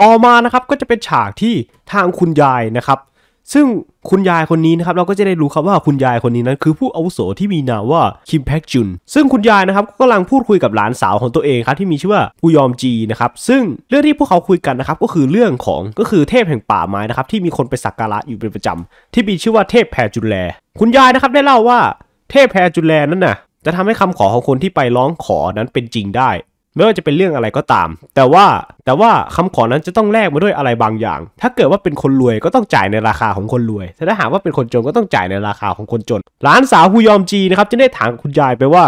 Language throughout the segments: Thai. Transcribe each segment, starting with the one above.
ต่อมานะครับก็จะเป็นฉากที่ทางคุณยายนะครับซึ่งคุณยายคนนี้นะครับเราก็จะได้รู้ครับว่าคุณยายคนนี้นั้น คือผู้อาวุโสที่มีนามว่าคิมแพ็กจุนซึ่งคุณยายนะครับก็กำลังพูดคุยกับหลานสาวของตัวเองครับที่มีชื่อว่าอุยอมจีนะครับซึ่งเรื่องที่พวกเขาคุยกันนะครับก็คือเรื่องของก็คือเทพแห่งป่าไม้นะครับที่มีคนไปสักการะอยู่เป็นประจำที่มีชื่อว่าเทพแพรจุลแล คุณยายนะครับได้เล่าว่าเทพแพรจุลแลนั้นน่ะจะทำให้คำขอของคนที่ไปร้องขอนั้นเป็นจริงได้ไม่ว่าจะเป็นเรื่องอะไรก็ตาม แต่ว่า แต่ว่าคำขอนั้นจะต้องแลกมาด้วยอะไรบางอย่าง ถ้าเกิดว่าเป็นคนรวยก็ต้องจ่ายในราคาของคนรวย ถ้าหากว่าเป็นคนจนก็ต้องจ่ายในราคาของคนจน หลานสาวฮูยอมจีนะครับจะได้ถามคุณยายไปว่า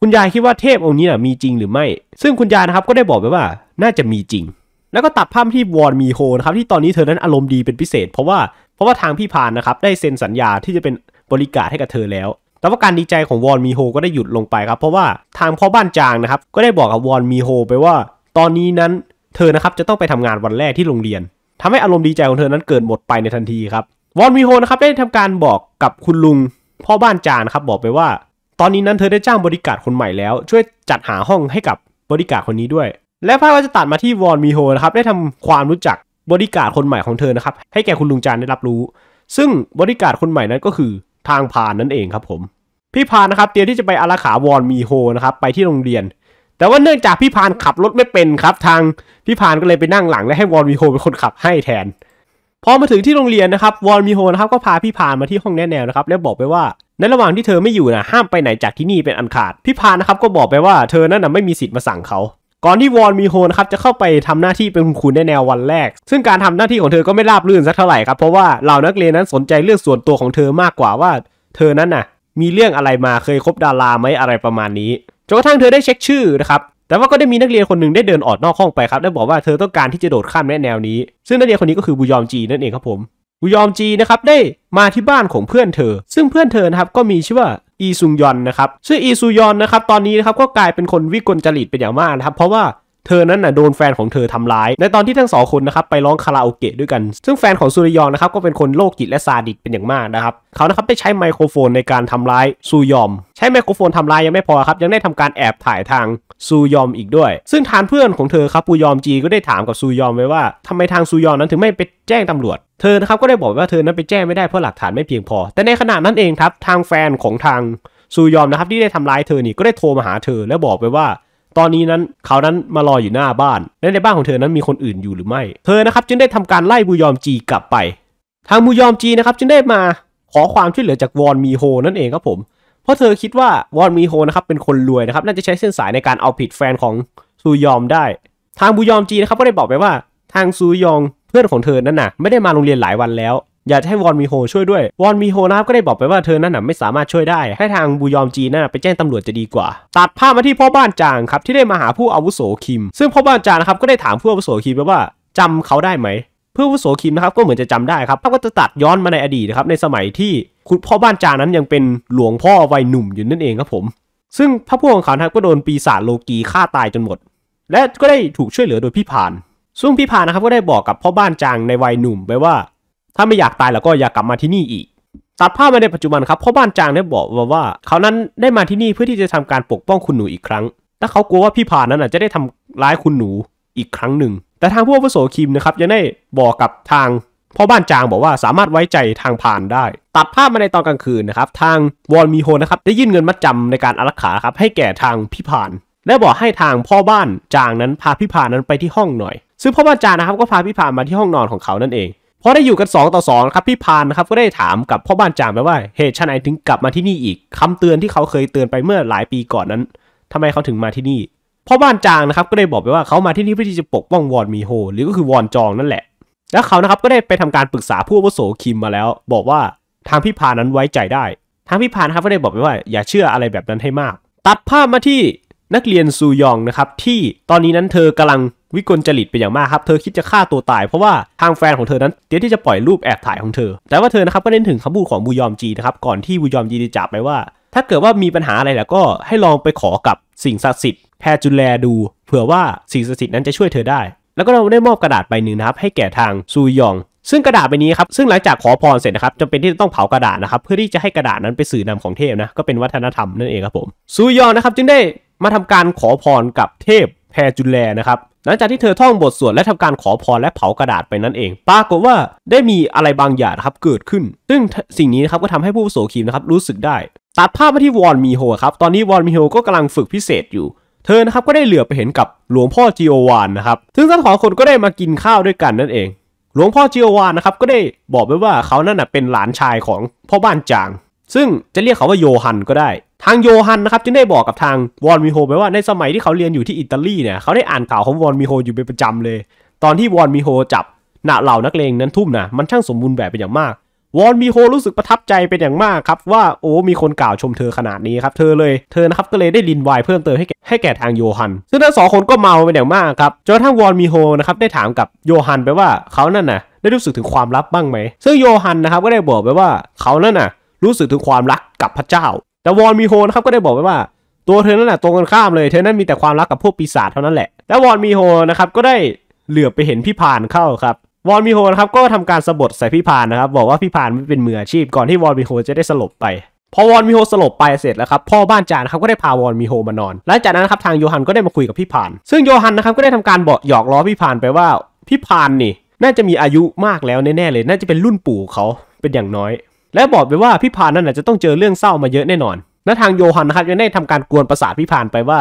คุณยายคิดว่าเทพองค์นี้มีจริงหรือไม่ ซึ่งคุณยายนะครับก็ได้บอกไปว่า น่าจะมีจริง แล้วก็ตัดภาพที่วอนมีโฮนะครับ ที่ตอนนี้เธอนั้นอารมณ์ดีเป็นพิเศษ เพราะว่า เพราะว่าทางพี่พานนะครับได้เซ็นสัญญาที่จะเป็นบริการให้กับเธอแล้วแต่ว่าการดีใจของวอนมีโฮก็ได้หยุดลงไปครับ เพราะว่าทางพ่อบ้านจางนะครับก็ได้บอกกับวอนมีโฮไปว่า ตอนนี้นั้นเธอนะครับจะต้องไปทำงานวันแรกที่โรงเรียนทำให้อารมณ์ดีใจของเธอนั้นเกิดหมดไปในทันทีครับวอนมีโฮนะครับได้ทำการบอกกับคุณลุงพ่อบ้านจางนครับบอกไปว่า ตอนนี้นั้นเธอได้จ้างบริการคนใหม่แล้ว ช่วยจัดหาห้องให้กับบริการคนนี้ด้วย และภาพก็จะตัดมาที่วอนมีโฮนะครับได้ทำความรู้จักบริการคนใหม่ของเธอนะครับให้แก่คุณลุงจานได้รับรู้ ซึ่งบริการคนใหม่นั้นก็คือทางผ่านนั่นเองครับผมพี่พานนะครับ เตรียมที่จะไปอาราขาวอนมีโฮนะครับไปที่โรงเรียน แต่ว่าเนื่องจากพี่พานขับรถไม่เป็นครับ ทาง พี่พานก็เลยไปนั่งหลัง และให้วอนมีโฮเป็นคนขับให้แทน พอมาถึงที่โรงเรียนนะครับวอนมีโฮนะครับก็พาพี่พานมาที่ห้องแนแนวนะครับ แล้วบอกไปว่าในระหว่างที่เธอไม่อยู่นะห้ามไปไหนจากที่นี่เป็นอันขาด พี่พานนะครับก็บอกไปว่าเธอนั่นนะไม่มีสิทธิ์มาสั่งเขา ก่อนที่วอนมีโฮนะครับจะเข้าไปทำหน้าที่เป็นคุณครูแนแนววันแรก ซึ่งการทำหน้าที่ของเธอ ก็ไม่ราบรื่นสักเท่าไหร่ครับ เพราะว่าเหล่านักเรียนนั้นสนใจเรื่องส่วนตัวของเธอมากกว่าว่าเธอนั้นน่ะมีเรื่องอะไรมาเคยคบดาราไหมอะไรประมาณนี้จนกระทั่งเธอได้เช็คชื่อนะครับแต่ว่าก็ได้มีนักเรียนคนหนึ่งได้เดินออดนอกห้องไปครับได้บอกว่าเธอต้องการที่จะโดดข้ามแนวนี้ ซึ่งนักเรียนคนนี้ก็คือบุยอมจีนั่นเองครับผมบุยอมจีนะครับได้มาที่บ้านของเพื่อนเธอ ซึ่งเพื่อนเธอนะครับก็มีชื่อว่าอีซุงยอนนะครับซึ่งอีซุยอนนะครับตอนนี้นะครับก็กลายเป็นคนวิกลจริตเป็นอย่างมากนะครับเพราะว่าเธอนั้นน่ะโดนแฟนของเธอทำร้าย ในตอนที่ทั้งสองคนนะครับไปร้องคาราโอเกะด้วยกัน ซึ่งแฟนของซูริยองนะครับก็เป็นคนโรคจิตและซาดิสเป็นอย่างมากนะครับเขานะครับได้ใช้ไมโครโฟนในการทำร้ายซูยอม ใช้ไมโครโฟนทำร้ายยังไม่พอครับยังได้ทำการแอบถ่ายทางซูยอมอีกด้วย ซึ่งทานเพื่อนของเธอครับปูยอมจีก็ได้ถามกับซูยอมไว้ว่าทำไมทางซูยอมนั้นถึงไม่ไปแจ้งตำรวจเธอนะครับก็ได้บอกว่าเธอนั้นไปแจ้งไม่ได้เพราะหลักฐานไม่เพียงพอแต่ในขณะนั้นเองครับทางแฟนของทางซูยอมนะครับที่ได้ทำร้ายเธอนี่ก็ได้โทรมาหาเธอและบอกไปว่าตอนนี้นั้นเขานั้นมารออยู่หน้าบ้าน และในบ้านของเธอนั้นมีคนอื่นอยู่หรือไม่เธอนะครับจึงได้ทำการไล่บูยอมจีกลับไป ทางบูยอมจีนะครับจึงได้มาขอความช่วยเหลือจากวอนมีโฮนั่นเองครับผม เพราะเธอคิดว่าวอนมีโฮนะครับเป็นคนรวยนะครับ น่าจะใช้เส้นสายในการเอาผิดแฟนของซูยอมได้ ทางบูยอมจีนะครับก็ได้บอกไปว่า ทางซูยองเพื่อนของเธอนั้นน่ะ ไม่ได้มาโรงเรียนหลายวันแล้วอยากให้วอนมีโฮช่วยด้วย วอนมีโฮนะครับก็ได้บอกไปว่าเธอนั้นไม่สามารถช่วยได้ ให้ทางบูยอมจีน่ะไปแจ้ง ตำรวจจะดีกว่า ตัดภาพมาที่พ่อบ้านจางครับ ที่ได้มาหาผู้ อาวุโสคิม ซึ่งพ่อบ้านจางนะครับก็ได้ถามผู้อาวุโสคิมไปว่าจำเขาได้ไหม ผู้อาวุโสคิมนะครับก็เหมือนจะจำได้ครับาก็จะตัดย้อนมาในอดีตนะครับ ในสมัยที่คุณพ่อบ้านจางนั้นยังเป็นหลวงพ่อวัยหนุ่มอยู่นั่นเองครับผม ซึ่งพระพวกของเขาครับก็โดนปีศาจโลกีฆ่าตายจนหมด และก็ได้ถูกช่วยเหลือโดยพี่ผาน ซึ่งพี่พานนะครับก็ได้บอกกับพ่อบ้านจางในวัยหนุ่มไปว่าถ้าไม่อยากตายแล้วก็อยากกลับมาที่นี่อีก ตัดภาพมาในปัจจุบันครับพ่อบ้านจางได้บอกว่าว่าเขานั้นได้มาที่นี่เพื่อที่จะทำการปกป้องคุณหนูอีกครั้งแต่เขากลัวว่าพี่ผ่านนั้นจะได้ทำร้ายคุณหนูอีกครั้งหนึ่ง แต่ทางผู้าวุโสคิมนะครับยังได้บอกกับทาง พ่อบ้านจางบอกว่าสามารถไว้ใจทางผ่านได้ ตัดภาพมาในตอนกลางคืนนะครับทางวอนมีโฮนะครับได้ยื่นเงินมัดจำในการอารักขาครับให้แก่ทางพี่ผ่าน และบอกให้ทางพ่อบ้านจางนั้นพาพี่ผ่านนั้นไปที่ห้องหน่อย ซึ่งพ่อบ้านจางนะครับก็พาพี่ผ่านมาที่ห้องนอนของเขานั่นเองพอได้อยู่กัน2ต่อ 2 ครับพี่พานนะครับก็ได้ถามกับพ่อบ้านจางไปว่าเหตุชะไหนถึงกลับมาที่นี่อีก คำเตือนที่เขาเคยเตือนไปเมื่อหลายปีก่อนนั้น ทำไมเขาถึงมาที่นี่พ่อบ้านจางนะครับก็ได้บอกไปว่าเขามาที่นี่เพื่อที่จะปกป้องวอนมีโฮหรือก็คือวอนจองนั่นแหละ แล้วเขานะครับก็ได้ไปทำการปรึกษาผู้วุโสคิมมาแล้ว บอกว่าทางพี่พานั้นไว้ใจได้ทางพี่พานครับก็ได้บอกไปว่า อย่าเชื่ออะไรแบบนั้นให้มาก ตัดภาพมาที่นักเรียนซูยองนะครับที่ตอนนี้นั้นเธอกำลังวิกลจริตเป็นอย่างมากครับ เธอคิดจะฆ่าตัวตายเพราะว่า ทางแฟนของเธอนั้นเตรียมที่จะปล่อยรูปแอบถ่ายของเธอ แต่ว่าเธอนะครับก็เน้นถึงคำพูดของบูยอมจีนะครับ ก่อนที่บูยอมจีจะจับไปว่า ถ้าเกิดว่ามีปัญหาอะไรแล้วก็ให้ลองไปขอกับสิ่งศักดิ์สิทธิ์แพรจุลแลดู เผื่อว่าสิ่งศักดิ์สิทธิ์นั้นจะช่วยเธอได้ แล้วก็เราได้มอบกระดาษใบหนึ่งนะครับให้แก่ทางซูยอง ซึ่งกระดาษใบนี้ครับซึ่งหลังจากขอพรเสร็จนะครับจำเป็นที่จะต้องเผากระดาษนะครับเพื่อที่จะให้กระดาษนั้นไปสื่อนำของเทพนะก็เป็นวัฒนธรรมนั่นเองครับผมซูยองนะครับจึงได้มาทำการขอพรกับเทพแพรจุลแลนะครับ หลังจากที่เธอท่องบทสวดและทำการขอพรและเผากระดาษไปนั่นเอง ปรากฏว่าได้มีอะไรบางอย่างครับเกิดขึ้น ซึ่งสิ่งนี้นะครับก็ทำให้ผู้โสคีมนะครับรู้สึกได้ ตัดภาพมาที่วอนมีโฮครับ ตอนนี้วอนมีโฮก็กำลังฝึกพิเศษอยู่ เธอนะครับก็ได้เหลือไปเห็นกับหลวงพ่อจิโอวานนะครับ ซึ่งทั้งสองคนก็ได้มากินข้าวด้วยกันนั่นเอง หลวงพ่อจิโอวานนะครับก็ได้บอกไปว่าเขานั่นนะเป็นหลานชายของพ่อบ้านจางซึ่งจะเรียกเขาว่าโยฮันก็ได้ ทางโยฮันนะครับจึงได้บอกกับทางวอนมิโฮไปว่าในสมัยที่เขาเรียนอยู่ที่อิตาลีเนี่ยเขาได้อ่านข่าวของวอนมิโฮอยู่เป็นประจำเลย ตอนที่วอนมิโฮจับหนาเหล่านักเลงนั้นทุ่มนะมันช่างสมบูรณ์แบบเป็นอย่างมากวอนมิโฮรู้สึกประทับใจเป็นอย่างมากครับว่าโอ้มีคนกล่าวชมเธอขนาดนี้ครับเธอเลยเธอนะครับก็เลยได้ลิน วายเพิ่มเติมให้แก่ให้แก่ทางโยฮันซึ่งทั้งสองคนก็เมาเป็นอย่างมากครับจนทั้งวอนมิโฮนะครับได้ถามกับโยฮันไปว่าเขานั่นน่ะได้รู้สึกถึงความลับบ้างไหมซึ่งโยฮันนะครับก็ได้บอกไปว่าเขานั่นน่ะรู้สึกถึงความรักกับพระเจ้า แต่วอนมีโฮนะครับก็ได้บอกไว้ว่า ตัวเธอนั่นแหละตรงกันข้ามเลยเธอนั้นมีแต่ความรักกับพวกปีศาจเท่านั้นแหละและวอนมีโฮนะครับก็ได้เหลือบไปเห็นพี่พานเข้าครับวอนมีโฮนะครับก็ทำการสะบัดใส่พี่พานนะครับบอกว่าพี่พานไม่เป็นมืออาชีพ ก่อนที่วอนมีโฮจะได้สลบไป พอวอนมีโฮสลบไปเสร็จแล้วครับพ่อบ้านจานครับก็ได้พาวอนมีโฮมานอน หลังจากนั้นครับทางโยฮันก็ได้มาคุยกับพี่พาน ซึ่งโยฮันนะครับก็ได้ทำการบอกหยอกล้อพี่พานไปว่าพี่พานนี่น่าจะมีอายุมากแล้วแน่ๆเลย น่าจะเป็นรุ่นปู่เขาเป็นอย่างน้อยและบอกไปว่าพิพานนั้นอาจจะต้องเจอเรื่องเศร้ามาเยอะแน่นอน ณ ทางโยฮันนะครับยังได้ทำการกวนประสาทพิพานไปว่า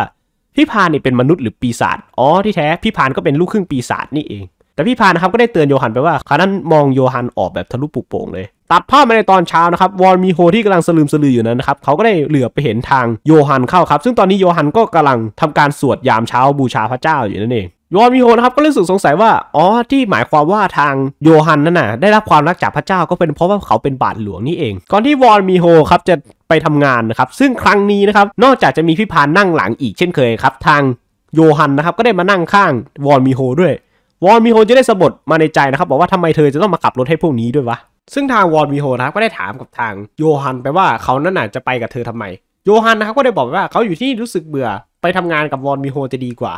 พิพานนี่เป็นมนุษย์หรือปีศาจ อ๋อที่แท้พิพานก็เป็นลูกครึ่งปีศาจนี่เอง แต่พิพานนะครับก็ได้เตือนโยฮันไปว่าคานั้นมองโยฮันออกแบบทะลุปุกโป่งเลย ตัดภาพมาในตอนเช้านะครับวอลมีโฮที่กำลังสลืมสลืออยู่นั้นนะครับเขาก็ได้เหลือไปเห็นทางโยฮันเข้าครับ ซึ่งตอนนี้โยฮันก็กำลังทำการสวดยามเช้าบูชาพระเจ้าอยู่นั่นเองโยฮันมีโฮนะครับก็รู้สึกสงสัยว่าอ๋อที่หมายความว่าทางโยฮันนั่นน่ะได้รับความรักจากพระเจ้าก็เป็นเพราะว่าเขาเป็นบาทหลวงนี่เอง ก่อนที่วอนมีโฮครับจะไปทำงานนะครับซึ่งครั้งนี้นะครับนอกจากจะมีพี่พานนั่งหลังอีกเช่นเคยครับ ทางโยฮันนะครับก็ได้มานั่งข้างวอนมีโฮด้วยวอนมีโฮจะได้สะบดมาในใจนะครับ บอกว่าทำไมเธอจะต้องมาขับรถให้พวกนี้ด้วยวะซึ่งทางวอนมีโฮนะครับก็ได้ถามกับทางโยฮันไปว่าเขานั่นน่ะจะไปกับเธอทำไมโยฮันนะครับก็ได้บอกว่าเขาอยู่ที่รู้สึกเบื่อไปทำงานกับวอนมีโฮจะดีกว่า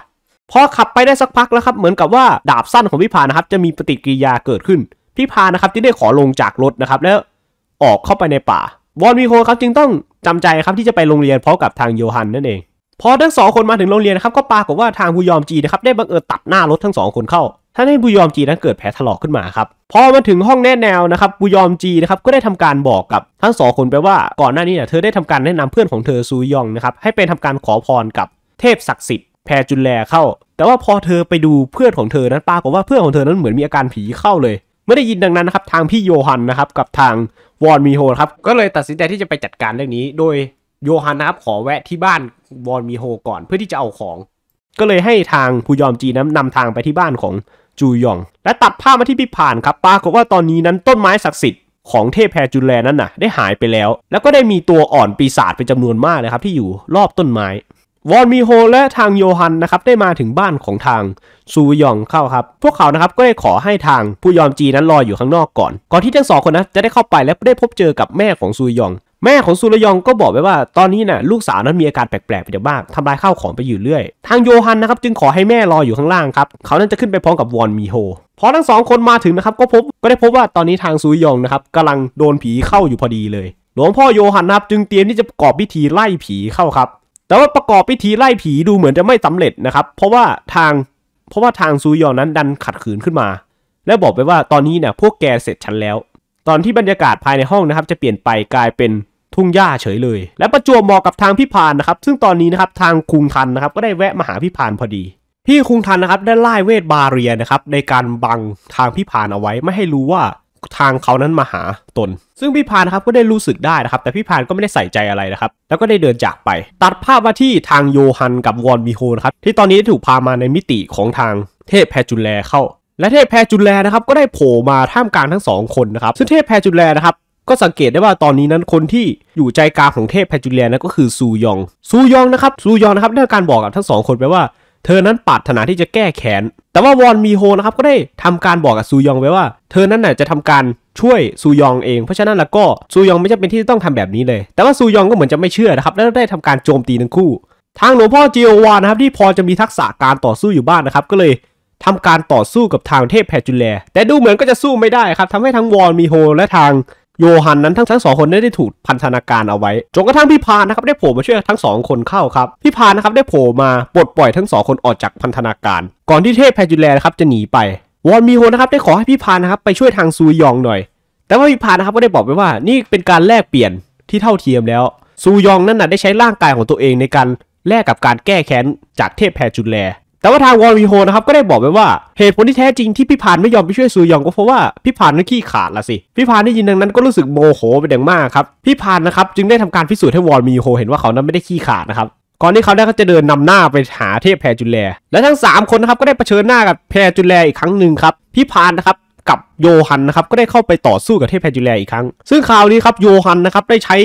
พอขับไปได้สักพักแล้วครับเหมือนกับว่าดาบสั้นของพิพานะครับจะมีปฏิกิริยาเกิดขึ้นพิพานะครับที่ได้ขอลงจากรถนะครับแล้วออกเข้าไปในป่าวอนวีโคครับจึงต้องจำใจครับที่จะไปโรงเรียนพร้อมกับทางโยฮันนั่นเอง พอทั้งสองคนมาถึงโรงเรียนนะครับก็ปรากฏว่าทางบุยอมจีนะครับได้บังเอิญตัดหน้ารถทั้งสองคนเข้าท่านให้บุยอมจีนั้นเกิดแผลถลอกขึ้นมาครับพอมาถึงห้องแนะแนวนะครับบุยอมจีนะครับก็ได้ทำการบอกกับทั้งสองคนไปว่าก่อนหน้านี้เนี่ยเธอได้ทำการแนะนำเพื่อนของเธอซูยองนะครับให้เป็นทำการขอพรกับเทพศักดิ์สิทธิแพรจุนแลเข้า แต่ว่าพอเธอไปดูเพื่อนของเธอ นั้นปรากฏว่าเพื่อนของเธอนั้นเหมือนมีอาการผีเข้าเลย ไม่ได้ยินดังนั้นนะครับทางพี่โยฮันนะครับ กับทางวอนมีโฮครับ ก็เลยตัดสินใจที่จะไปจัดการเรื่องนี้ โดยโยฮันนะครับขอแวะที่บ้านวอนมีโฮก่อนเพื่อที่จะเอาของ ก็เลยให้ทางผู้ยอมจีนั้นนำทางไปที่บ้านของจูยอง และตัดภาพมาที่พี่ผ่านครับปรากฏว่าตอนนี้นั้นต้นไม้ศักดิ์สิทธิ์ของเทพแพรจุแลนั้นน่ะได้หายไปแล้ว แล้วก็ได้มีตัวอ่อนปีศาจเป็นจำนวนมากเลยครับ ที่อยู่รอบต้นไม้วอนมีโฮและทางโยฮันนะครับได้มาถึงบ้านของทางซูยองเข้าครับ พวกเขานะครับก็ได้ขอให้ทางผู้ยอมจีนั้นรออยู่ข้างนอกก่อน ก่อนที่ทั้งสองคนนะจะได้เข้าไปและได้พบเจอกับแม่ของซูยอง แม่ของซูรยองก็บอกไปว่าตอนนี้นะ่ะลูกสาวนั้นมีอาการแปลกๆไปเยอะมากทำลายข้าวของไปอยู่เรื่อยทางโยฮันนะครับจึงขอให้แม่รออยู่ข้างล่างครับ เขานั้นจะขึ้นไปพร้อมกับวอนมีโฮพอทั้งสองคนมาถึงนะครับก็พบก็ได้พบว่าตอนนี้ทางซูยองนะครับกำลังโดนผีเข้าอยู่พอดีเลย หลวงพ่อโยฮันนะครับจึงเตรียมที่จะประกอบพิธีไล่ผีเข้าครับแต่ว่าประกอบพิธีไล่ผีดูเหมือนจะไม่สำเร็จนะครับ เพราะว่าทาง เพราะว่าทางซูยอนนั้นดันขัดขืนขึ้นมา และบอกไปว่าตอนนี้เนี่ยพวกแกเสร็จชั้นแล้ว ตอนที่บรรยากาศภายในห้องนะครับ จะเปลี่ยนไปกลายเป็นทุ่งหญ้าเฉยเลย และประจวบเหมาะกับทางพี่พานนะครับ ซึ่งตอนนี้นะครับทางคุงทันนะครับก็ได้แวะมาหาพี่พานพอดีพี่คุงทันนะครับ ได้ไล่เวทบาเรียนะครับในการบังทางพี่พานเอาไว้ไม่ให้รู้ว่าทางเขานั้นมาหาตน ซึ่งพี่พานครับก็ได้รู้สึกได้นะครับ แต่พี่พานก็ไม่ได้ใส่ใจอะไรนะครับ แล้วก็ได้เดินจากไป ตัดภาพมาที่ทางโยฮันกับวอนมีโฮนะครับ ที่ตอนนี้ถูกพามาในมิติของทางเทพแพจุลแลเข้า และเทพแพจุลแลนะครับก็ได้โผล่มาท่ามกลางทั้งสองคนนะครับ ซึ่งเทพแพจุลแลนะครับก็สังเกตได้ว่าตอนนี้นั้นคนที่อยู่ใจกลางของเทพแพจลเลียนะก็คือ ซูยอง ซูยองนะครับ ซูยองนะครับได้การบอกกับทั้งสองคนไปว่าธอนั้นปรารถนาที่จะแก้แค้น แต่ว่าวอนมีโฮนะครับก็ได้ทำการบอกกับซูยองไว้ว่า เธอนั้นน่ะจะทำการช่วยซูยองเอง เพราะฉะนั้นแล้วก็ซูยองไม่จำเป็นที่ต้องทำแบบนี้เลย แต่ว่าซูยองก็เหมือนจะไม่เชื่อนะครับและได้ทำการโจมตีทั้งคู่ ทางหลวงพ่อจีโอวานะครับที่พอจะมีทักษะการต่อสู้อยู่บ้านนะครับก็เลย ทำการต่อสู้กับทางเทพแพจุลแลแต่ดูเหมือนก็จะสู้ไม่ได้ครับทำให้ทั้งวอนมีโฮและทางโยฮันนั้นทั้งทั้งสองคนได้ถูกพันธนาการเอาไว้จนกระทั่งพี่พานนะครับได้โผล่มาช่วยทั้งสองคนเข้าครับพี่พานนะครับได้โผล่มาปลดปล่อยทั้งสองคนออกจากพันธนาการ ก่อนที่เทพแพจูแลนะครับจะหนีไปวอนมีโฮนะครับได้ขอให้พี่พานนะครับไปช่วยทางซูยองหน่อย แต่ว่าพี่พานนะครับก็ได้บอกไปว่านี่เป็นการแลกเปลี่ยนที่เท่าเทียมแล้วซูยองนั่นน่ะได้ใช้ร่างกายของตัวเองในการ แลกกับการแก้แค้นจากเทพแพจูแลแต่ว่าทางวอลวีโฮนะครับก็ได้บอกไว้ว่าเหตุผลที่แท้จริงที่พี่พานไม่ยอมไปช่วยซูยองก็เพราะว่า พี่พานนั้นขี้ขาดละสิ พี่พานได้ยินดังนั้นก็รู้สึกโมโหเป็นอย่างมากครับพี่พานนะครับจึงได้ทำการพิสูจน์ให้วอลวีโฮเห็นว่าเขานั้นไม่ได้ขี้ขาดนะครับก่อนที่เขาได้ก็จะเดินนำหน้าไปหาเทพแพรจุลแล และทั้ง 3 คนนะครับก็ได้เผชิญหน้ากับแพรจุลแลอีกครั้งหนึ่งครับพี่พานนะครับกับโยฮันนะครับก็ได้เข้าไปต่อสู้กับเทพแพรจุลแลอีกครั้งซึ่งคราวนี้ครับโยฮันนะครับได้ใช้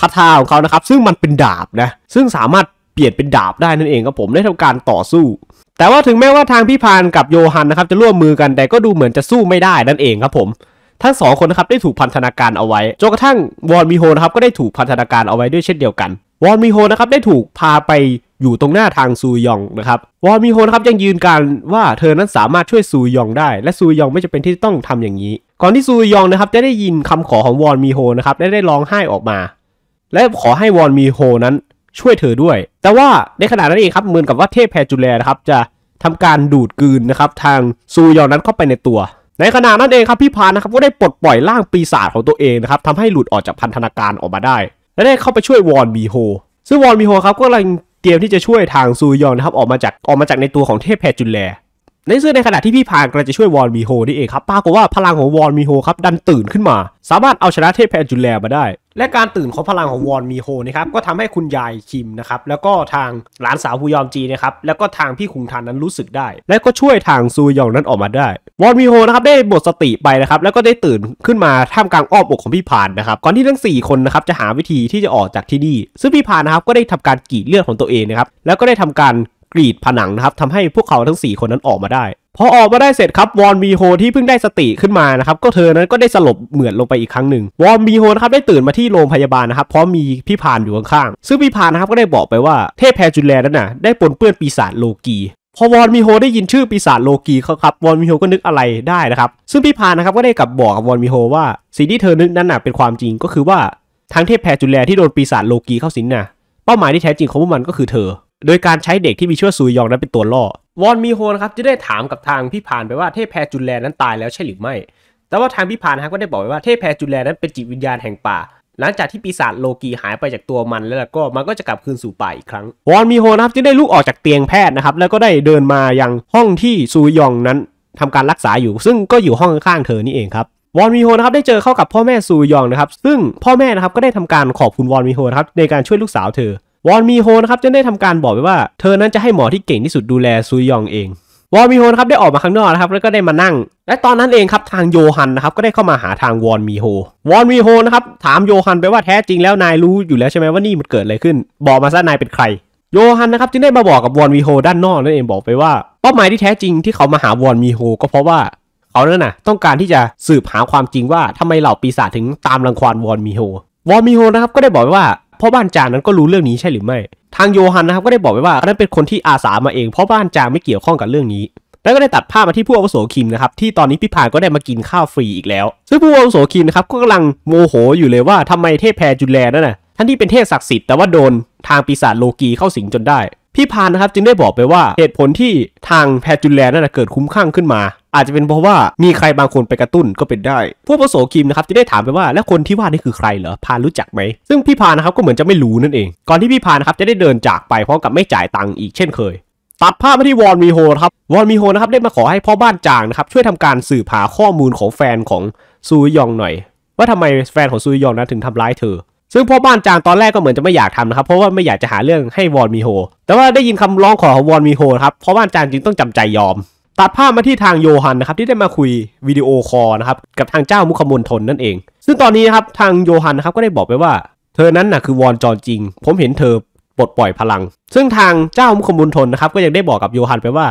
คาถาของเขานะครับซึ่งมันเป็นดาบนะซึ่งสามารถเปลี่ยนเป็นดาบได้นั่นเองครับผมได้ทำการต่อสู้แต่ว่าถึงแม้ว่าทางพี่พาน กับโยฮันนะครับจะร่วมมือกัน แต่ก็ดูเหมือนจะสู้ไม่ได้นั่นเองครับผม ทั้งสองคนนะครับได้ถูกพันธนาการเอาไว้จนกระทั่งวอนมีโฮนะครับก็ได้ถูกพันธนาการเอาไว้ด้วยเช่นเดียวกันวอนมีโฮนะครับได้ถูกพาไปอยู่ตรงหน้าทางซูยองนะครับวอนมีโฮนะครับยังยืนการว่าเธอนั้นสามารถช่วยซูยองได้และซูยองไม่จำเป็นที่ต้องทำอย่างนี้ ก่อนที่ซูยองนะครับจะได้ยินคำขอของวอนมีโฮนะครับได้ได้ร้องไห้ออกมา และขอให้ วอนมีโฮนั้นช่วยเธอด้วย แต่ว่าในขณะนั้นเองครับ เหมือนกับว่าเทพแพรจูแลนะครับจะทำการดูดกืนนะครับทางซูยอนนั้นเข้าไปในตัว ในขณะนั้นเองครับพี่พานนะครับก็ได้ปลดปล่อยร่างปีศาจของตัวเองนะครับทำให้หลุดออกจากพันธนาการออกมาได้ และได้เข้าไปช่วยวอนมีโฮ ซึ่งวอนมีโฮครับก็กำลังเตรียมที่จะช่วยทางซูยอนนะครับออกมาจากออกมาจากในตัวของเทพแพรจูแล ในซึ่งในขณะที่พี่พานกำลังจะช่วยวอนมีโฮนี่เองครับปรากฏว่าพลังของวอนมีโฮครับดันตื่นขึ้นมา สามารถเอาชนะเทพแพรจูแลมาได้และการตื่นของพลังของวอนมีโฮนะครับก็ทำให้คุณยายคิมนะครับแล้วก็ทางหลานสาวผู้ยอมจีนะครับแล้วก็ทางพี่คุงทันนั้นรู้สึกได้ และก็ช่วยทางซูยองนั้นออกมาได้วอนมีโฮนะครับได้หมดสติไปนะครับแล้วก็ได้ตื่นขึ้นมาท่ามกลางอ้อมอกของพี่พานนะครับก่อนที่ทั้ง4คนนะครับจะหาวิธีที่จะออกจากที่นี่ ซึ่งพี่พานนะครับก็ได้ทำการกรีดเลือดของตัวเองนะครับแล้วก็ได้ทำการกรีดผนังนะครับทำให้พวกเขาทั้ง 4 คนนั้นออกมาได้พอออกมาได้เสร็จครับวอนมีโฮที่เพิ่งได้สติขึ้นมานะครับก็เธอนั้นก็ได้สลบเหมือดลงไปอีกครั้งหนึ่งวอนมีโฮนะครับได้ตื่นมาที่โรงพยาบาลนะครับเพราะมีพี่พานอยู่ข้างๆซึ่งพี่พานนะครับก็ได้บอกไปว่าเทพแพรจลแลนั้นน่ะได้ปนเปื้อนปีศาจโลกี พอวอนมีโฮได้ยินชื่อปีศาจโลกีเขาครับวอนมีโฮก็นึกอะไรได้นะครับซึ่งพี่พานนะครับก็ได้กลับบอก กับวอนมีโฮว่าสิ่งที่เธอนึกนั้นน่ะเป็นความจริงก็คือว่าทั้งเทพแพรจุลแลที่โดนปีศาจโลกีเข้าสิงน่ะเป้าหมายที่แท้จริงของพวกมันก็คือเธอ โดยการใช้เด็กที่มีชื่อซูยองนั้นเป็นตัวล่อวอนมีโฮนะครับจะได้ถามกับทางพี่พานไปว่าเทพแพรจุลแลนั้นตายแล้วใช่หรือไม่ แต่ว่าทางพี่พานฮะก็ได้บอกไว้ว่าเทพแพรจุลแลนั้นเป็นจิตวิญญาณแห่งป่า หลังจากที่ปีศาจโลกีหายไปจากตัวมันแล้วก็มันก็จะกลับคืนสู่ป่าอีกครั้ง วอนมีโฮนะครับจึงได้ลุกออกจากเตียงแพทย์นะครับแล้วก็ได้เดินมายังห้องที่ซูยองนั้น ทำการรักษาอยู่ซึ่งก็อยู่ห้องข้างๆเธอนี่เองครับ วอนมีโฮนะครับได้เจอเข้ากับพ่อแม่ซูยองนะครับซึ่งพ่อแม่นะครับก็ได้ทำการขอบคุณวอนมีโฮนะครับในการช่วยลูกสาวเธอวอนมีโฮนะครับจะได้ทำการบอกไปว่าเธอนั้นจะให้หมอที่เก่งที่สุดดูแลซุยยองเองวอนมีโฮนะครับได้ออกมาข้างนอกนะครับแล้วก็ได้มานั่งและตอนนั้นเองครับทางโยฮันนะครับก็ได้เข้ามาหาทางวอนมีโฮวอนมีโฮนะครับถามโยฮันไปว่าแท้จริงแล้วนายรู้อยู่แล้วใช่ไหมว่านี่มันเกิดอะไรขึ้น บอกมาซะนายเป็นใคร โยฮันนะครับจึงได้มาบอกกับวอนมีโฮด้านนอกนั่นเองบอกไปว่าเป้าหมายที่แท้จริงที่เขามาหาวอนมีโฮก็เพราะว่าเขาเนี่ยนะต้องการที่จะสืบหาความจริงว่าทำไมเหล่าปีศาจถึงตามรังควานวอนมีโฮวอนมีโฮนะครับก็ได้บอกว่าวพ่อบ้านจางนั้นก็รู้เรื่องนี้ใช่หรือไม่ ทางโยฮันนะครับก็ได้บอกไปว่านั้นเป็นคนที่อาสามาเองเพราะบ้านจางไม่เกี่ยวข้องกับเรื่องนี้ แล้วก็ได้ตัดภาพมาที่ผู้อาวุโสคิมนะครับที่ตอนนี้พี่พานก็ได้มากินข้าวฟรีอีกแล้ว ซึ่งผู้อาวุโสคิมนะครับก็กำลังโมโห อยู่เลยว่าทำไมเทพแพรจุแลนั่นน่ะท่านที่เป็นเทพศักดิ์สิทธิ์แต่ว่าโดนทางปีศาจโลกีเข้าสิงจนได้ พี่พานนะครับจึงได้บอกไปว่าเหตุผลที่ทางแพรจุแลนั่นนะเกิดคุ้มข้างขึ้นมาอาจจะเป็นเพราะว่ามีใครบางคนไปกระตุ้นก็เป็นได้ พวกพระโสคิมนะครับจะได้ถามไปว่าแล้วคนที่ว่านี่คือใครเหรอ พานรู้จักไหม ซึ่งพี่พานนะครับก็เหมือนจะไม่รู้นั่นเอง ก่อนที่พี่พานนะครับจะได้เดินจากไปพร้อมกับไม่จ่ายตังค์อีกเช่นเคย ตัดภาพมาที่วอนมีโฮครับ วอนมีโฮนะครับได้มาขอให้พ่อบ้านจางนะครับช่วยทำการสืบหาข้อมูลของแฟนของซูยองหน่อย ว่าทำไมแฟนของซูยองนั้นถึงทำร้ายเธอ ซึ่งพ่อบ้านจางตอนแรกก็เหมือนจะไม่อยากทำนะครับเพราะว่าไม่อยากจะหาเรื่องให้วอนมีโฮ แต่ว่าได้ยินคำร้องขอของวอนมีโฮครับพ่อบ้านจางจึงต้องจำใจยอมตัดภาพมาที่ทางโยฮันนะครับที่ได้มาคุยวิดีโอคอลนะครับกับทางเจ้ามุขมนทนนั่นเอง ซึ่งตอนนี้นะครับทางโยฮันนะครับก็ได้บอกไปว่า เธอนั้นนะ่ะคือวอนจอนจริง ผมเห็นเธอปลดปล่อยพลัง ซึ่งทางเจ้ามุขมนทนนะครับก็ยังได้บอกกับโยฮันไปว่า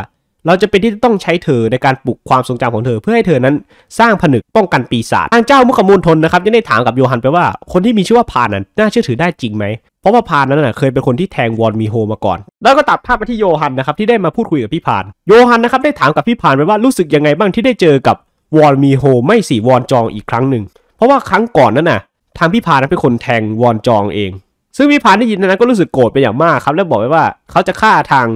เราจะเป็นที่ต้องใช้เธอในการปลุกความทรงจำของเธอ เพื่อให้เธอนั้นสร้างผนึกป้องกันปีศาจทางเจ้ามุขมูลทนนะครับยังได้ถามกับโยฮันไปว่า คนที่มีชื่อว่าพานนั้นน่าเชื่อถือได้จริงไหมเพราะว่าพานนั้นนะเคยเป็นคนที่แทงวอนมีโฮมาก่อน แล้วก็ตัดภาพมาที่โยฮันนะครับที่ได้มาพูดคุยกับพี่พาน โยฮันนะครับได้ถามกับพี่พานไปว่ารู้สึกยังไงบ้างที่ได้เจอกับวอนมีโฮไม่สีวอนจองอีกครั้งหนึ่ง เพราะว่าครั้งก่อนนั้นน่ะทางพี่พานเป็นคนแทงวอนจองเอง ซึ่งพี่พานได้ยินนั้นก็รู้สึกโกรธเป็นอย่างมากครับและบอกไปว่าเขาจะฆ่าทาง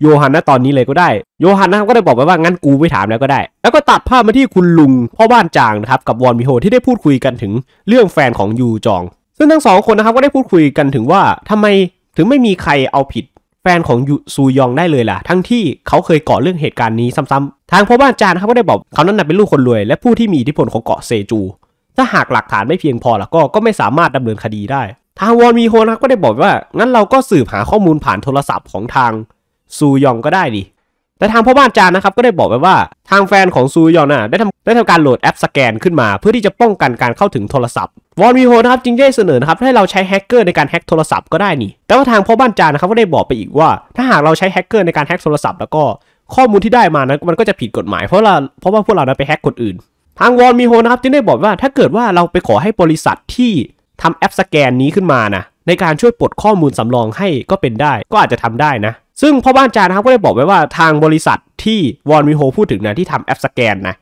โยฮันนะตอนนี้เลยก็ได้ โยฮันนะครับก็ได้บอกไปว่างั้นกูไม่ถามแล้วก็ได้ แล้วก็ตัดภาพมาที่คุณลุงพ่อบ้านจางนะครับกับวอนมีโฮที่ได้พูดคุยกันถึงเรื่องแฟนของยูจองซึ่งทั้งสองคนนะครับก็ได้พูดคุยกันถึงว่าทำไมถึงไม่มีใครเอาผิดแฟนของยซูยองได้เลยล่ะ ทั้งที่เขาเคยก่อเรื่องเหตุการณ์นี้ซ้ำๆทางพ่อบ้านจานครับก็ได้บอกเขานั้นเป็นลูกคนรวย และผู้ที่มีอิทธิพลของเกาะเซจู ถ้าหากหลักฐานไม่เพียงพอละก็ก็ไม่สามารถดำเนินคดีได้ทางวอนมีโฮนะครับก็ได้บอกว่างั้นเราก็สืบหาข้อมูลผ่านโทรศัพท์ของทางซูยองก็ได้ดิแต่ทางพ่อบ้านจาร์นะครับก็ได้บอกไปว่าทางแฟนของซูยอน่ะได้ทำได้ทำการโหลดแอปสแกน ขึ้นมาเพื่อที่จะป้องกันการเข้าถึงโทรศัพท์วอนวีโฮนะครับจึงได้เสนอนะครับให้เราใช้แฮกเกอร์ในการแฮกโทรศัพท์ก็ได้นี่ แต่ว่าทางพ่อบ้านจาร์นะครับก็ได้บอกไปอีกว่า ถ้าหากเราใช้แฮกเกอร์ในการแฮกโทรศัพท์แล้วก็ข้อมูลที่ได้มานั้นมันก็จะผิดกฎหมายเพราะเราเพราะว่าพวกเรานไปแฮกคนอื่นทางวอนมีโฮนะครับจึงได้บอกว่าถ้าเกิดว่าเราไปขอให้บริษัทที่ทำแอปสแกนนี้ขึ้นมานะในการช่วยปลดข้อมูลสำรองให้ก็เป็นได้ ก็อาจจะทำได้นะ ซึ่งพ่อบ้านจานะครับก็ได้บอกไว้ว่าทางบริษัทที่วอนวิโฮพูดถึงนะที่ทำแอปสแกนนะ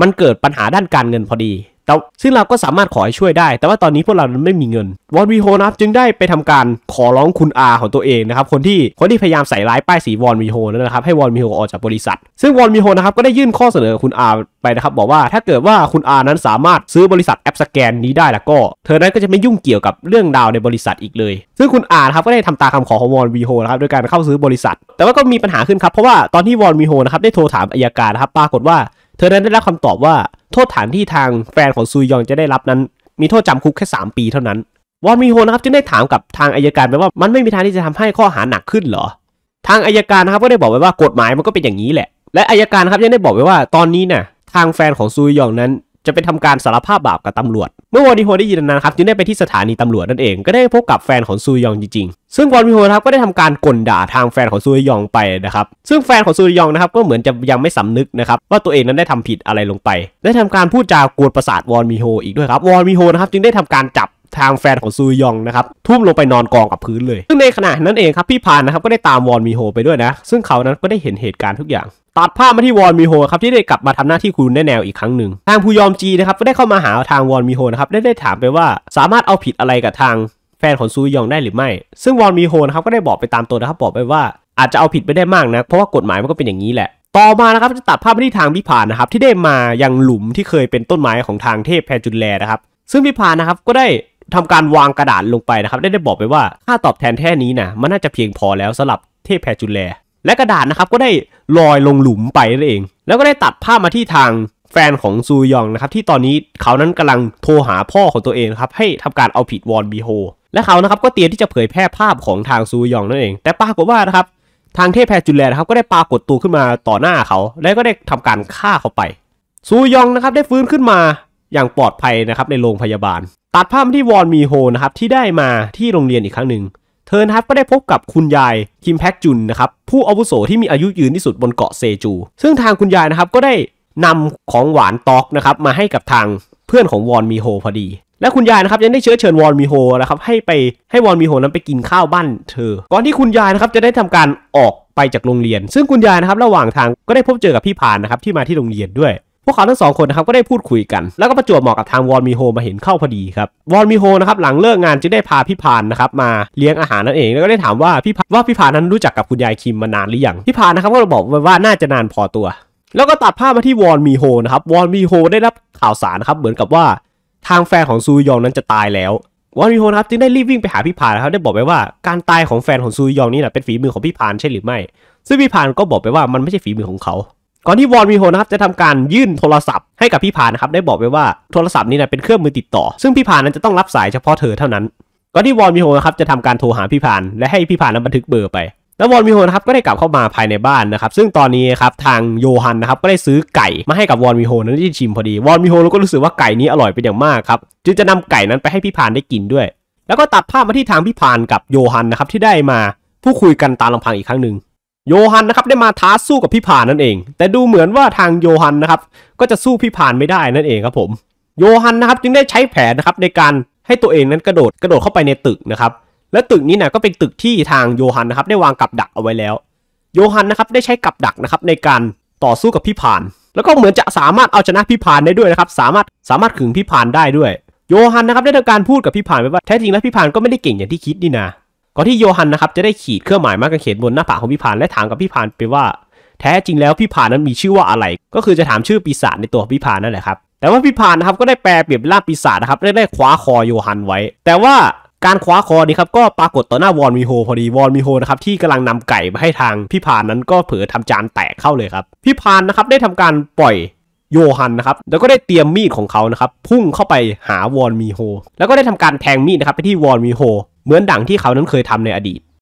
มันเกิดปัญหาด้านการเงินพอดีแต่ซึ่งเราก็สามารถขอให้ช่วยได้ แต่ว่าตอนนี้พวกเราไม่มีเงิน วอนวีโฮนะับจึงได้ไปทำการขอร้องคุณอาของตัวเองนะครับ คนที่คนที่พยายามใส่ร้ายป้ายสีวอนวีโฮนั่นะครับ ให้วอนวีโฮออกจากบริษัท ซึ่งวอนวีโฮนะครับก็ได้ยื่นข้อเสนอคุณอาไปนะครับ บอกว่าถ้าเกิดว่าคุณอานั้นสามารถซื้อบริษัทแอปสแกนนี้ได้แล้วก็ เธอนั้นก็จะไม่ยุ่งเกี่ยวกับเรื่องดาวในบริษัทอีกเลย ซึ่งคุณอาครับก็ได้ทำตามคาขอของวอนวีโฮนะครับโดยการเข้าซื้อบริษัท แต่ว่าก็มีปัญหาขึ้นครับเพราะว่าตอนที่วอนวีโฮนะครับได้โทรถามอายการครับปรากฏว่าเธอได้ได้รับคำตอบว่า โทษฐานที่ทางแฟนของซูยองจะได้รับนั้น มีโทษจำคุกแค่3ปีเท่านั้น วอนมีโฮนะครับจึงได้ถามกับทางอายการไปว่ามันไม่มีทางที่จะทำให้ข้อหาหนักขึ้นหรอ ทางอายการนะครับก็ได้บอกไปว่ากฎหมายมันก็เป็นอย่างนี้แหละ และอายการครับยังได้บอกไปว่าตอนนี้นะ่ะทางแฟนของซูยองนั้นจะไปทำการสารภาพ บาปกับตำรวจ เมื่อวอนมิโฮได้ยินนั้นครับ จึงได้ไปที่สถานีตำรวจ นั่นเองก็ได้พบกับแฟนของซูยองจริง ๆ ซึ่งวอนมิโฮครับก็ได้ทำการก่นด่า ทางแฟนของซูยองไปนะครับ ซึ่งแฟนของซูยองนะครับก็เหมือนจะยังไม่สำนึกนะครับว่าตัวเองนั้นได้ทำผิดอะไรลงไป ได้ทำการพูดจากวนประสาทวอนมิโฮอีก ด้วยครับวอนมิโฮนะครับจึงได้ทำการจับทางแฟนของซูยองนะครับทุ่มลงไปนอนกองกับพื้นเลย ซึ่งในขณะนั้นเองครับพี่พานนะครับ ก็ได้ตามวอนมีโฮไปด้วยนะ ซึ่งเขานั้นก็ได้เห็นเหตุการณ์ทุกอย่าง ตัดภาพมาที่วอนมีโฮครับที่ได้กลับมาทำหน้าที่คุณแนแนวอีกครั้งหนึ่ง ทางผู้ยอมจีนะครับก็ได้เข้ามาหาทางวอนมีโฮนะครับได้ได้ถามไปว่า สามารถเอาผิดอะไรกับทางแฟนของซูยองได้หรือไม่ซึ่งวอนมีโฮนะครับก็ได้บอกไปตามตัวนะครับบอกไปว่าอาจจะเอาผิดไม่ได้มากนะเพราะว่ากฎหมายมันก็เป็นอย่างนี้แหละ ต่อมานะครับจะตัดภาพไปที่ทางพิพานนะครับที่ได้มายังหลุมที่เคยเป็นต้นไม้ของทางเทพแพจุนแลนะครับซึ่งพิพานนะครับก็ได้ทำการวางกระดาษลงไปนะครับ ได้ได้บอกไปว่าค่าตอบแทนแท่นี้นะมันน่าจะเพียงพอแล้วสำหรับเทพแพจุลแล และกระดาษนะครับก็ได้ลอยลงหลุมไปนั่นเอง แล้วก็ได้ตัดภาพมาที่ทางแฟนของซูยองนะครับที่ตอนนี้เขานั้นกำลังโทรหาพ่อของตัวเองครับให้ทำการเอาผิดวอนบีโฮ และเขานะครับก็เตรียมที่จะเผยแพร่ภาพของทางซูยองนั่นเอง แต่ปรากฏว่านะครับทางเทพแพจุลแลนะครับก็ได้ปรากฏตัวขึ้นมาต่อหน้าเขา และก็ได้ทำการฆ่าเขาไป ซูยองนะครับได้ฟื้นขึ้นมาอย่างปลอดภัยนะครับในโรงพยาบาล ตัดภาพที่วอนมีโฮนะครับที่ได้มาที่โรงเรียนอีกครั้งหนึ่ง เธอนะครับก็ได้พบกับคุณยายคิมแพ็กจุนนะครับผู้อาวุโสที่มีอายุยืนที่สุดบนเกาะเซจู ซึ่งทางคุณยายนะครับก็ได้นำของหวานตอกนะครับมาให้กับทางเพื่อนของวอนมีโฮพอดี และคุณยายนะครับยังได้เชื้อเชิญวอนมีโฮนะครับให้ไปให้วอนมีโฮนั้นไปกินข้าวบ้านเธอ ก่อนที่คุณยายนะครับจะได้ทำการออกไปจากโรงเรียน ซึ่งคุณยายนะครับระหว่างทางก็ได้พบเจอกับพี่พานนะครับที่มาที่โรงเรียนด้วยวกเขาทั้งสองคนนะครับก็ได้พูดคุยกัน แล้วก็ประจวบเหมาะ กับทางวอนมีโฮมาเห็นเข้าพอดีครับวอนมีโฮนะครับหลังเลิกงานจึงได้พาพี่พานนะครับมาเลี้ยงอาหารนั่นเอง แล้วก็ได้ถามว่าพี่ว่าพี่พานนั้นรู้จักกับคุณยายคิมมานานหรือยังพี่พานนะครับก็บอกว่าน่าจะนานพอตัว แล้วก็ตัดภาพมาที่วอนมีโฮนะครับวอนมีโฮได้รับข่าวสารนะครับเหมือนกับว่าทางแฟนของซูยองนั้นจะตายแล้ววอนมีโฮนะครับจึงได้รีบวิ่งไปหาพี่พานนะครับได้บอกไปว่าการตายของแฟนของซูยองนี่แหละเป็นฝีมือของพี่พานใช่หรือไม่ซึ่งพี่พานก็บอกไปว่ามันไม่ใช่ฝีมือของเขาก่อนที่วอนวีโฮนะครับจะทำการยื่นโทรศัพท์ให้กับพี่ผานะครับได้บอกไว้ว่าโทรศัพท์นี้นะเป็นเครื่องมือติดต่อซึ่งพี่ผานนั้นจะต้องรับสายเฉพาะเธอเท่านั้นก่อนที่วอนวีโฮนะครับจะทำการโทรหาพี่ผานและให้พี่ผานนั้นบันทึกเบอร์ไปแล้ววอนวีโฮนะครับก็ได้กลับเข้ามาภายในบ้านนะครับซึ่งตอนนี้ครับทางโยฮันนะครับก็ได้ซื้อไก่มาให้กับวอนวีโฮนั้นได้ชิมพอดีวอนวีโฮก็รู้สึกว่าไก่นี้อร่อยเป็นอย่างมากครับจึงจะนำไก่นั้นไปให้พี่ผานได้กินด้วย แล้วก็ตัดภาพมาที่ทางพี่ผานกับโยฮันนะครับที่ได้มาผู้คุยกันตามลำพังอีกครั้งหนึ่งโยฮันนะครับได้มาท้าสู้กับพี่ผ่านนั่นเอง แต่ดูเหมือนว่าทางโยฮันนะครับก็จะสู้พี่ผ่านไม่ได้นั่นเองครับผมโยฮันนะครับจึงได้ใช้แผนนะครับในการให้ตัวเองนั้นกระโดดกระโดดเข้าไปในตึกนะครับและตึกนี้นะก็เป็นตึกที่ทางโยฮันนะครับได้วางกับดักเอาไว้แล้ว โยฮันนะครับได้ใช้กับดักนะครับในการต่อสู้กับพี่ผ่าน แล้วก็เหมือนจะสามารถเอาชนะพี่ผ่านได้ด้วยนะครับสามารถสามารถขึงพี่ผ่านได้ด้วย โยฮันนะครับ ได้ทำการพูดกับพี่ผ่านไปว่าแท้จริงแล้วพี่ผ่านก็ไม่ได้เก่งอย่างที่คิดนี่นะ่อนที่โยฮันนะครับจะได้ขีดเครื่องหมายมากางเขนบนหน้าผากของพี่พานและถามกับพี่พานไปว่าแท้จริงแล้วพี่พานนั้นมีชื่อว่าอะไร ก็คือจะถามชื่อปีศาจในตัวพี่พานนั่นแหละครับแต่ว่าพี่พานนะครับก็ได้แปลเปลี่ยนเป็น่างปีศาจนะครับได้ได้คว้าคอโยฮันไว้ แต่ว่าการคว้าคอนี่ครับก็ปรากฏต่อหน้า วอนมีโฮพอดีวอนมีโฮนะครับที่กำลังนำไก่มาให้ทางพี่พานนั้นก็เผลอทำจานแตกเข้าเลยครับพี่พานนะครับได้ทำการปล่อยโยฮันนะครับแล้วก็ได้เตรียมมีดของเขานะครับพุ่งเข้าไปหาวอนมีโฮแล้วก็ได้ทำการแทงมีดนะครับไปที่วอนมีโฮเหมือนดั่งที่เขานั้นเคยทำในอดีต